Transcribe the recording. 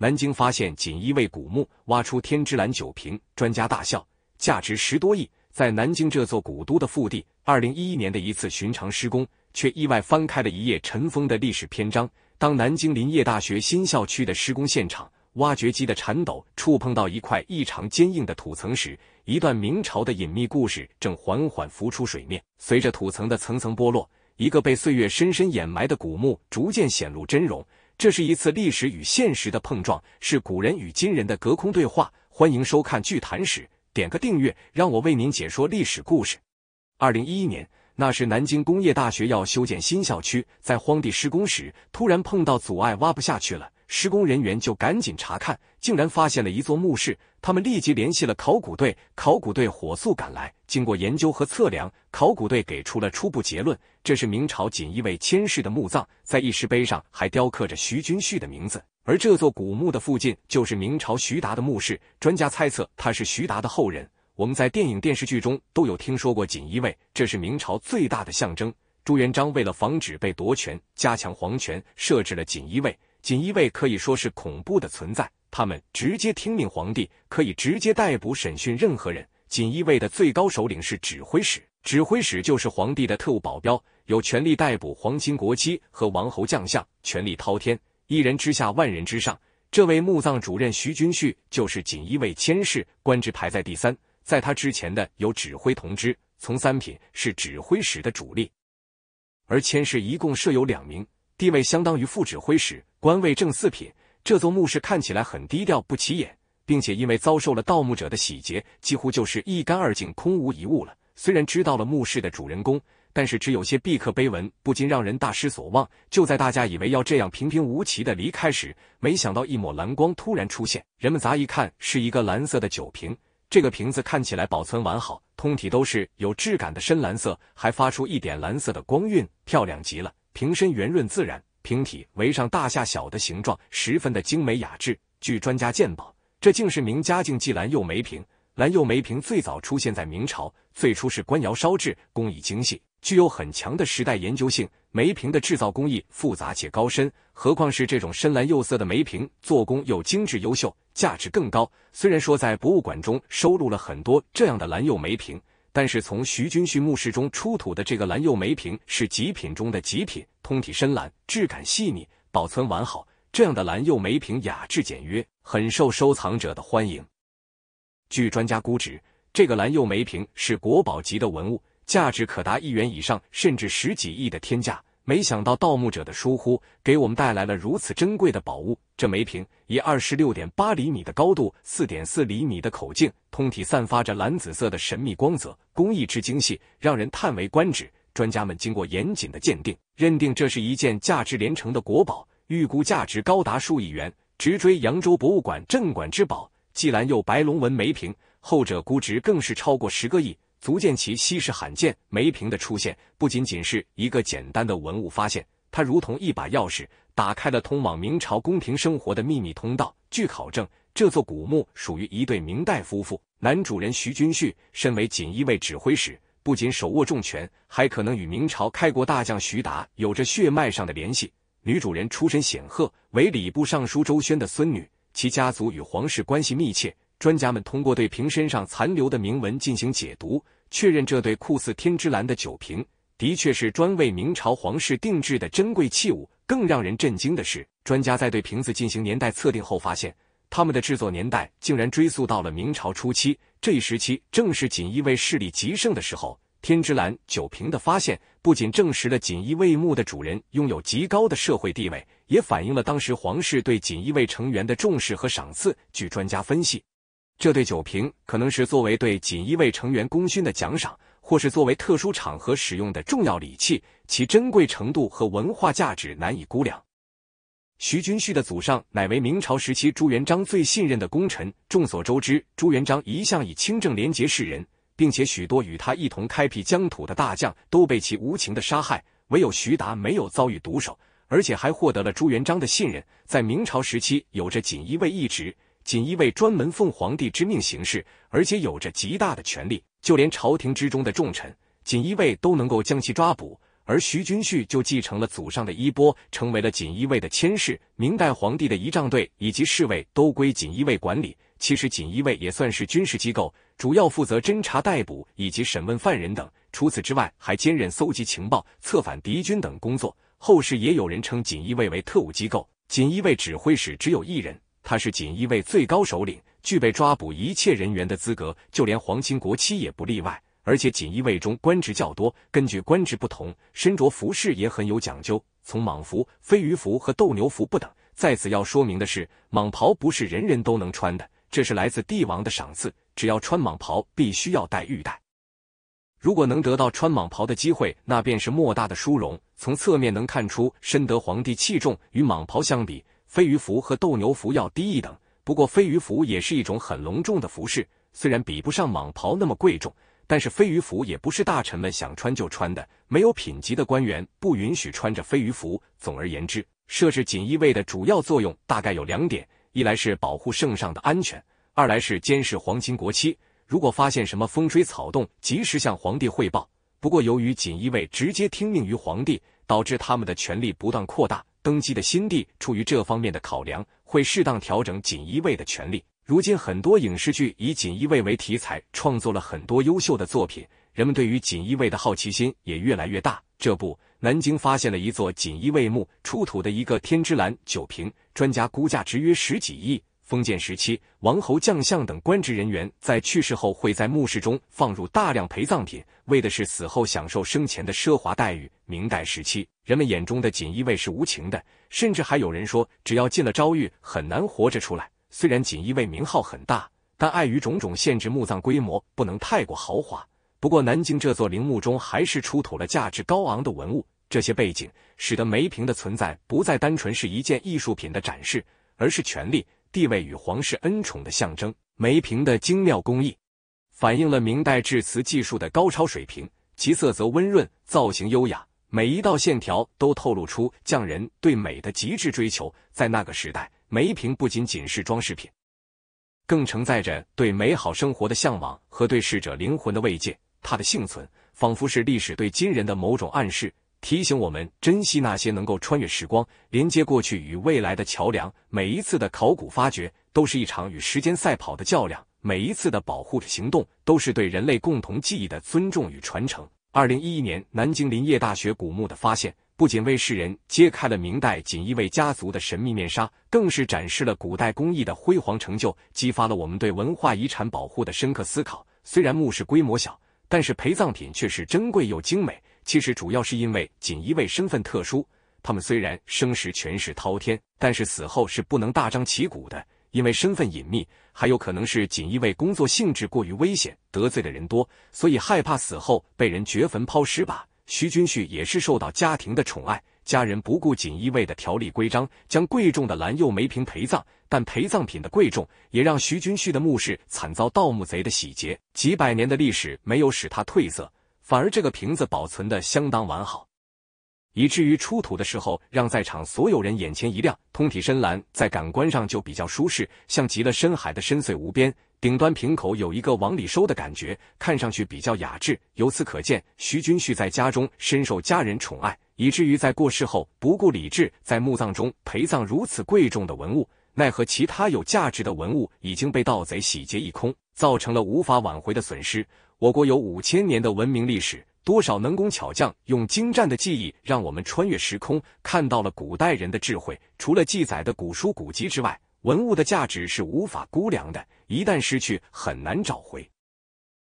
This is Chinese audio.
南京发现锦衣卫古墓，挖出天之蓝酒瓶，专家大笑，价值十多亿。在南京这座古都的腹地，二零一一年的一次寻常施工，却意外翻开了一页尘封的历史篇章。当南京林业大学新校区的施工现场，挖掘机的铲斗触碰到一块异常坚硬的土层时，一段明朝的隐秘故事正缓缓浮出水面。随着土层的层层剥落，一个被岁月深深掩埋的古墓逐渐显露真容。这是一次历史与现实的碰撞，是古人与今人的隔空对话。欢迎收看《巨谈史》，点个订阅，让我为您解说历史故事。二零一一年，那时南京工业大学要修建新校区，在荒地施工时，突然碰到阻碍，挖不下去了。施工人员就赶紧查看，竟然发现了一座墓室。他们立即联系了考古队，考古队火速赶来。经过研究和测量，考古队给出了初步结论：这是明朝锦衣卫千世的墓葬。在一石碑上还雕刻着徐君旭的名字。而这座古墓的附近就是明朝徐达的墓室。专家猜测他是徐达的后人。我们在电影、电视剧中都有听说过锦衣卫，这是明朝最大的象征。朱元璋为了防止被夺权，加强皇权，设置了锦衣卫。锦衣卫可以说是恐怖的存在，他们直接听命皇帝，可以直接逮捕审讯任何人。锦衣卫的最高首领是指挥使，指挥使就是皇帝的特务保镖，有权利逮捕皇亲国戚和王侯将相，权力滔天，一人之下，万人之上。这位墓葬主任徐军旭就是锦衣卫千事，官职排在第三，在他之前的有指挥同知，从三品，是指挥使的主力。而千事一共设有两名。地位相当于副指挥使，官位正四品。这座墓室看起来很低调不起眼，并且因为遭受了盗墓者的洗劫，几乎就是一干二净，空无一物了。虽然知道了墓室的主人公，但是只有些壁刻碑文，不禁让人大失所望。就在大家以为要这样平平无奇的离开时，没想到一抹蓝光突然出现。人们砸一看是一个蓝色的酒瓶，这个瓶子看起来保存完好，通体都是有质感的深蓝色，还发出一点蓝色的光晕，漂亮极了。瓶身圆润自然，瓶体围上大下小的形状，十分的精美雅致。据专家鉴宝，这竟是明嘉靖霁蓝釉梅瓶。蓝釉梅瓶最早出现在明朝，最初是官窑烧制，工艺精细，具有很强的时代研究性。梅瓶的制造工艺复杂且高深，何况是这种深蓝釉色的梅瓶，做工又精致优秀，价值更高。虽然说在博物馆中收录了很多这样的蓝釉梅瓶。但是从徐君旭墓室中出土的这个蓝釉梅瓶是极品中的极品，通体深蓝，质感细腻，保存完好。这样的蓝釉梅瓶雅致简约，很受收藏者的欢迎。据专家估值，这个蓝釉梅瓶是国宝级的文物，价值可达一元以上，甚至十几亿的天价。没想到盗墓者的疏忽，给我们带来了如此珍贵的宝物。这梅瓶以二十六点八厘米的高度、四点四厘米的口径，通体散发着蓝紫色的神秘光泽，工艺之精细，让人叹为观止。专家们经过严谨的鉴定，认定这是一件价值连城的国宝，预估价值高达数亿元，直追扬州博物馆镇馆之宝——既蓝釉白龙纹梅瓶，后者估值更是超过十个亿。足见其稀世罕见。梅瓶的出现不仅仅是一个简单的文物发现，它如同一把钥匙，打开了通往明朝宫廷生活的秘密通道。据考证，这座古墓属于一对明代夫妇。男主人徐君旭身为锦衣卫指挥使，不仅手握重权，还可能与明朝开国大将徐达有着血脉上的联系。女主人出身显赫，为礼部尚书周宣的孙女，其家族与皇室关系密切。专家们通过对瓶身上残留的铭文进行解读，确认这对酷似天之蓝的酒瓶，的确是专为明朝皇室定制的珍贵器物。更让人震惊的是，专家在对瓶子进行年代测定后，发现它们的制作年代竟然追溯到了明朝初期。这一时期正是锦衣卫势力极盛的时候。天之蓝酒瓶的发现，不仅证实了锦衣卫墓的主人拥有极高的社会地位，也反映了当时皇室对锦衣卫成员的重视和赏赐。据专家分析。这对酒瓶可能是作为对锦衣卫成员功勋的奖赏，或是作为特殊场合使用的重要礼器，其珍贵程度和文化价值难以估量。徐军旭的祖上乃为明朝时期朱元璋最信任的功臣。众所周知，朱元璋一向以清正廉洁示人，并且许多与他一同开辟疆土的大将都被其无情的杀害，唯有徐达没有遭遇毒手，而且还获得了朱元璋的信任，在明朝时期有着锦衣卫一职。锦衣卫专门奉皇帝之命行事，而且有着极大的权力，就连朝廷之中的重臣，锦衣卫都能够将其抓捕。而徐君旭就继承了祖上的衣钵，成为了锦衣卫的牵事。明代皇帝的仪仗队以及侍卫都归锦衣卫管理。其实，锦衣卫也算是军事机构，主要负责侦查、逮捕以及审问犯人等。除此之外，还兼任搜集情报、策反敌军等工作。后世也有人称锦衣卫为特务机构。锦衣卫指挥使只有一人。他是锦衣卫最高首领，具备抓捕一切人员的资格，就连皇亲国戚也不例外。而且锦衣卫中官职较多，根据官职不同，身着服饰也很有讲究，从蟒服、飞鱼服和斗牛服不等。在此要说明的是，蟒袍不是人人都能穿的，这是来自帝王的赏赐。只要穿蟒袍，必须要戴玉带。如果能得到穿蟒袍的机会，那便是莫大的殊荣。从侧面能看出，深得皇帝器重。与蟒袍相比，飞鱼服和斗牛服要低一等，不过飞鱼服也是一种很隆重的服饰。虽然比不上蟒袍那么贵重，但是飞鱼服也不是大臣们想穿就穿的。没有品级的官员不允许穿着飞鱼服。总而言之，设置锦衣卫的主要作用大概有两点：一来是保护圣上的安全，二来是监视皇亲国戚。如果发现什么风吹草动，及时向皇帝汇报。不过由于锦衣卫直接听命于皇帝，导致他们的权力不断扩大。登基的新帝出于这方面的考量，会适当调整锦衣卫的权利。如今很多影视剧以锦衣卫为题材，创作了很多优秀的作品，人们对于锦衣卫的好奇心也越来越大。这不，南京发现了一座锦衣卫墓，出土的一个天之蓝酒瓶，专家估价值约十几亿。封建时期，王侯将相等官职人员在去世后，会在墓室中放入大量陪葬品，为的是死后享受生前的奢华待遇。明代时期，人们眼中的锦衣卫是无情的，甚至还有人说，只要进了诏狱，很难活着出来。虽然锦衣卫名号很大，但碍于种种限制，墓葬规模不能太过豪华。不过，南京这座陵墓中还是出土了价值高昂的文物。这些背景使得梅瓶的存在不再单纯是一件艺术品的展示，而是权力。地位与皇室恩宠的象征，梅瓶的精妙工艺反映了明代制瓷技术的高超水平。其色泽温润，造型优雅，每一道线条都透露出匠人对美的极致追求。在那个时代，梅瓶不仅仅是装饰品，更承载着对美好生活的向往和对逝者灵魂的慰藉。它的幸存，仿佛是历史对今人的某种暗示。提醒我们珍惜那些能够穿越时光、连接过去与未来的桥梁。每一次的考古发掘，都是一场与时间赛跑的较量；每一次的保护着行动，都是对人类共同记忆的尊重与传承。二零一一年，南京林业大学古墓的发现，不仅为世人揭开了明代锦衣卫家族的神秘面纱，更是展示了古代工艺的辉煌成就，激发了我们对文化遗产保护的深刻思考。虽然墓室规模小，但是陪葬品却是珍贵又精美。其实主要是因为锦衣卫身份特殊，他们虽然生时权势滔天，但是死后是不能大张旗鼓的，因为身份隐秘，还有可能是锦衣卫工作性质过于危险，得罪的人多，所以害怕死后被人掘坟抛尸吧。徐君旭也是受到家庭的宠爱，家人不顾锦衣卫的条例规章，将贵重的蓝釉梅瓶陪葬，但陪葬品的贵重也让徐君旭的墓室惨遭盗墓贼的洗劫。几百年的历史没有使他褪色。反而这个瓶子保存的相当完好，以至于出土的时候让在场所有人眼前一亮。通体深蓝，在感官上就比较舒适，像极了深海的深邃无边。顶端瓶口有一个往里收的感觉，看上去比较雅致。由此可见，徐君旭在家中深受家人宠爱，以至于在过世后不顾理智，在墓葬中陪葬如此贵重的文物。奈何其他有价值的文物已经被盗贼洗劫一空，造成了无法挽回的损失。我国有五千年的文明历史，多少能工巧匠用精湛的技艺，让我们穿越时空，看到了古代人的智慧。除了记载的古书古籍之外，文物的价值是无法估量的，一旦失去，很难找回。